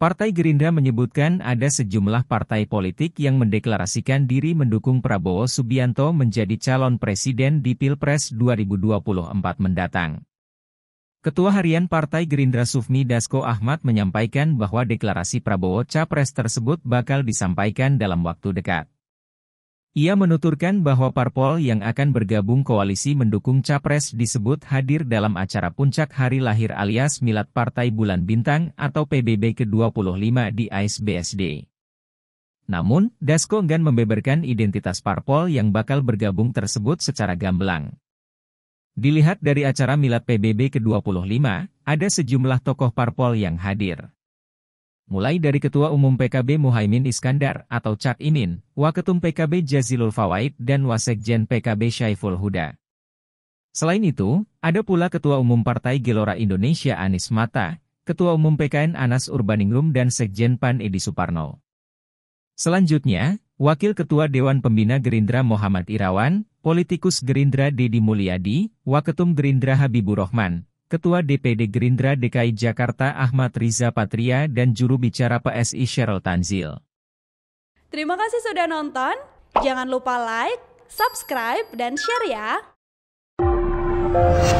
Partai Gerindra menyebutkan ada sejumlah partai politik yang mendeklarasikan diri mendukung Prabowo Subianto menjadi calon presiden di Pilpres 2024 mendatang. Ketua Harian Partai Gerindra Sufmi Dasko Ahmad menyampaikan bahwa deklarasi Prabowo Capres tersebut bakal disampaikan dalam waktu dekat. Ia menuturkan bahwa parpol yang akan bergabung koalisi mendukung Capres disebut hadir dalam acara puncak hari lahir alias Milad Partai Bulan Bintang atau PBB ke-25 di ASBSD. Namun, Dasko enggan membeberkan identitas parpol yang bakal bergabung tersebut secara gamblang. Dilihat dari acara Milad PBB ke-25, ada sejumlah tokoh parpol yang hadir mulai dari Ketua Umum PKB Muhaimin Iskandar atau Cak Imin, Waketum PKB Jazilul Fawait dan Wasekjen PKB Syaiful Huda. Selain itu, ada pula Ketua Umum Partai Gelora Indonesia Anis Mata, Ketua Umum PKN Anas Urbaningrum dan Sekjen PAN Edi Suparno. Selanjutnya, Wakil Ketua Dewan Pembina Gerindra Muhammad Irawan, politikus Gerindra Dedi Mulyadi, Waketum Gerindra Habibur Rahman, Ketua DPD Gerindra DKI Jakarta Ahmad Riza Patria dan juru bicara PSI Cheryl Tanzil. Terima kasih sudah nonton. Jangan lupa like, subscribe, dan share ya.